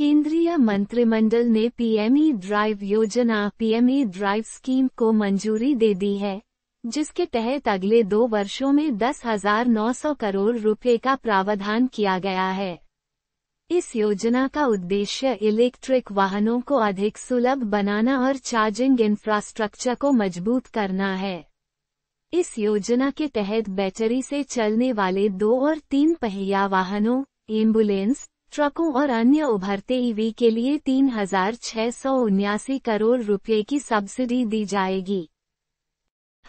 केंद्रीय मंत्रिमंडल ने पीएमई ड्राइव योजना पीएमई ड्राइव स्कीम को मंजूरी दे दी है जिसके तहत अगले दो वर्षों में दस हजार नौ सौ करोड़ रुपए का प्रावधान किया गया है इस योजना का उद्देश्य इलेक्ट्रिक वाहनों को अधिक सुलभ बनाना और चार्जिंग इंफ्रास्ट्रक्चर को मजबूत करना है इस योजना के तहत बैटरी से चलने वाले दो और तीन पहिया वाहनों एम्बुलेंस ट्रकों और अन्य उभरते ईवी के लिए तीन हजार छह सौ उन्यासी करोड़ रुपए की सब्सिडी दी जाएगी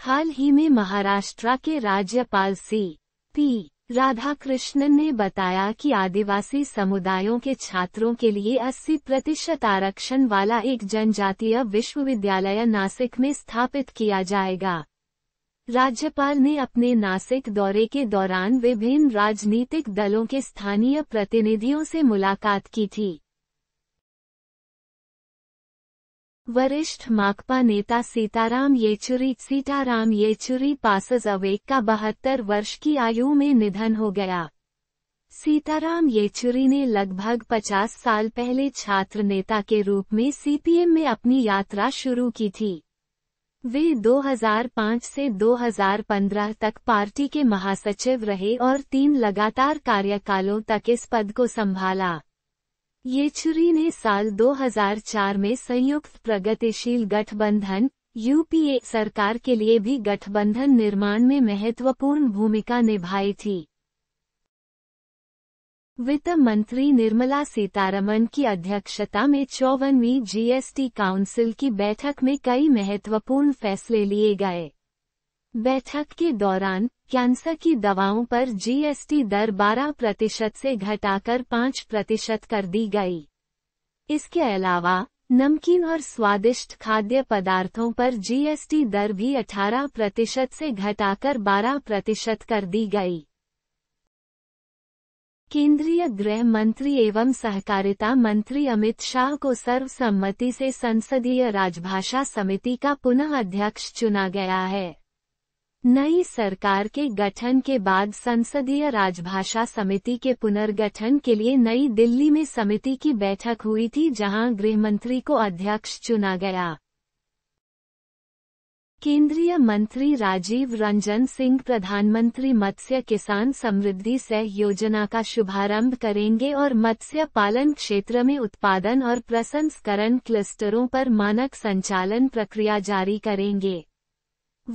हाल ही में महाराष्ट्र के राज्यपाल सी पी राधाकृष्णन ने बताया कि आदिवासी समुदायों के छात्रों के लिए 80 प्रतिशत आरक्षण वाला एक जनजातीय विश्वविद्यालय नासिक में स्थापित किया जाएगा राज्यपाल ने अपने नासिक दौरे के दौरान विभिन्न राजनीतिक दलों के स्थानीय प्रतिनिधियों से मुलाकात की थी वरिष्ठ माकपा नेता सीताराम येचुरी सीताराम येचुरी पासस अवेक का बहत्तर वर्ष की आयु में निधन हो गया सीताराम येचुरी ने लगभग 50 साल पहले छात्र नेता के रूप में सीपीएम में अपनी यात्रा शुरू की थी वे 2005 से 2015 तक पार्टी के महासचिव रहे और तीन लगातार कार्यकालों तक इस पद को संभाला येचुरी ने साल 2004 में संयुक्त प्रगतिशील गठबंधन यूपीए सरकार के लिए भी गठबंधन निर्माण में महत्वपूर्ण भूमिका निभाई थी वित्त मंत्री निर्मला सीतारमण की अध्यक्षता में चौवनवी जीएसटी काउंसिल की बैठक में कई महत्वपूर्ण फैसले लिए गए बैठक के दौरान कैंसर की दवाओं पर जीएसटी दर 12 प्रतिशत से घटाकर 5 प्रतिशत कर दी गई इसके अलावा नमकीन और स्वादिष्ट खाद्य पदार्थों पर जीएसटी दर भी 18 प्रतिशत से घटाकर 12 प्रतिशत कर दी गई केंद्रीय गृह मंत्री एवं सहकारिता मंत्री अमित शाह को सर्वसम्मति से संसदीय राजभाषा समिति का पुनः अध्यक्ष चुना गया है नई सरकार के गठन के बाद संसदीय राजभाषा समिति के पुनर्गठन के लिए नई दिल्ली में समिति की बैठक हुई थी जहां गृह मंत्री को अध्यक्ष चुना गया केंद्रीय मंत्री राजीव रंजन सिंह प्रधानमंत्री मत्स्य किसान समृद्धि सह योजना का शुभारंभ करेंगे और मत्स्य पालन क्षेत्र में उत्पादन और प्रसंस्करण क्लस्टरों पर मानक संचालन प्रक्रिया जारी करेंगे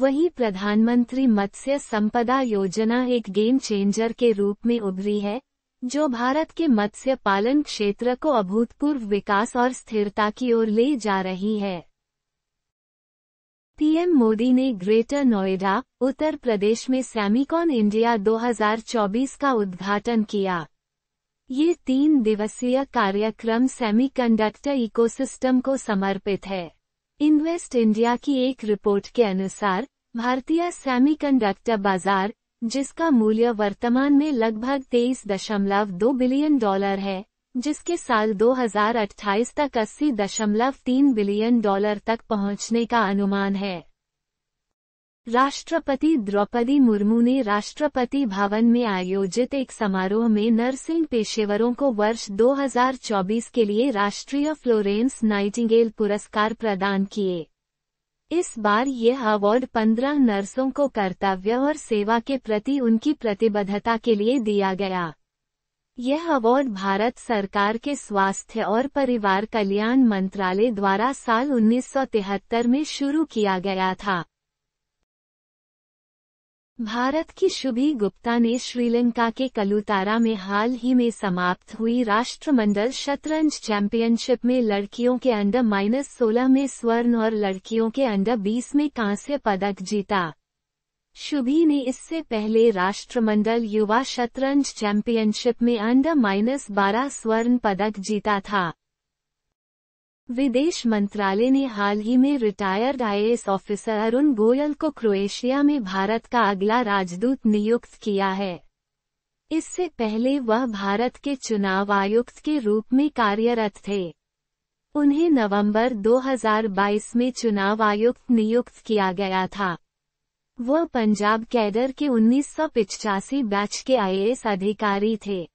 वहीं प्रधानमंत्री मत्स्य संपदा योजना एक गेम चेंजर के रूप में उभरी है जो भारत के मत्स्य पालन क्षेत्र को अभूतपूर्व विकास और स्थिरता की ओर ले जा रही है पीएम मोदी ने ग्रेटर नोएडा उत्तर प्रदेश में सैमिकॉन इंडिया 2024 का उद्घाटन किया ये तीन दिवसीय कार्यक्रम सेमीकंडक्टर इकोसिस्टम को समर्पित है इन्वेस्ट इंडिया की एक रिपोर्ट के अनुसार भारतीय सेमीकंडक्टर बाजार जिसका मूल्य वर्तमान में लगभग तेईस दशमलव दो बिलियन डॉलर है जिसके साल 2028 तक अस्सी दशमलव तीन बिलियन डॉलर तक पहुंचने का अनुमान है राष्ट्रपति द्रौपदी मुर्मू ने राष्ट्रपति भवन में आयोजित एक समारोह में नर्सिंग पेशेवरों को वर्ष 2024 के लिए राष्ट्रीय फ्लोरेंस नाइटिंगेल पुरस्कार प्रदान किए इस बार यह अवार्ड 15 नर्सों को कर्तव्य और सेवा के प्रति उनकी प्रतिबद्धता के लिए दिया गया यह अवार्ड भारत सरकार के स्वास्थ्य और परिवार कल्याण मंत्रालय द्वारा साल 1973 में शुरू किया गया था भारत की शुभी गुप्ता ने श्रीलंका के कलुतारा में हाल ही में समाप्त हुई राष्ट्रमंडल शतरंज चैंपियनशिप में लड़कियों के अंडर माइनस सोलह में स्वर्ण और लड़कियों के अंडर बीस में कांस्य पदक जीता शुभी ने इससे पहले राष्ट्रमंडल युवा शतरंज चैंपियनशिप में अंडर माइनस बारह स्वर्ण पदक जीता था विदेश मंत्रालय ने हाल ही में retired IAS officer Arun Goyal को क्रोएशिया में भारत का अगला राजदूत नियुक्त किया है इससे पहले वह भारत के चुनाव आयुक्त के रूप में कार्यरत थे उन्हें नवंबर 2022 में चुनाव आयुक्त नियुक्त किया गया था वह पंजाब कैडर के उन्नीस बैच के आईएएस अधिकारी थे